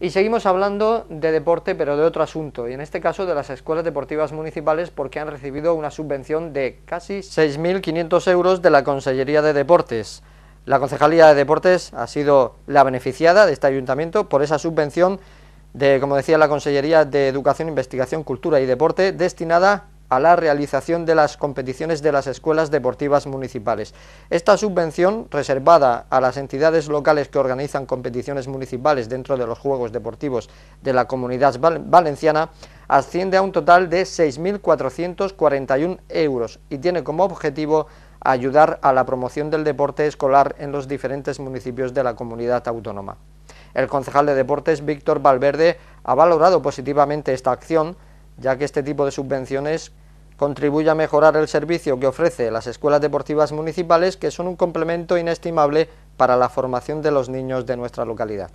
Y seguimos hablando de deporte, pero de otro asunto, y en este caso de las escuelas deportivas municipales porque han recibido una subvención de casi 6.500 euros de la Consellería de Deportes. La Concejalía de Deportes ha sido la beneficiada de este ayuntamiento por esa subvención de, como decía, la Consellería de Educación, Investigación, Cultura y Deporte destinada a la realización de las competiciones de las escuelas deportivas municipales. Esta subvención, reservada a las entidades locales que organizan competiciones municipales dentro de los Juegos Deportivos de la Comunidad Valenciana, asciende a un total de 6.441 euros y tiene como objetivo ayudar a la promoción del deporte escolar en los diferentes municipios de la comunidad autónoma. El concejal de deportes, Víctor Valverde, ha valorado positivamente esta acción, ya que este tipo de subvenciones contribuye a mejorar el servicio que ofrece las escuelas deportivas municipales, que son un complemento inestimable para la formación de los niños de nuestra localidad.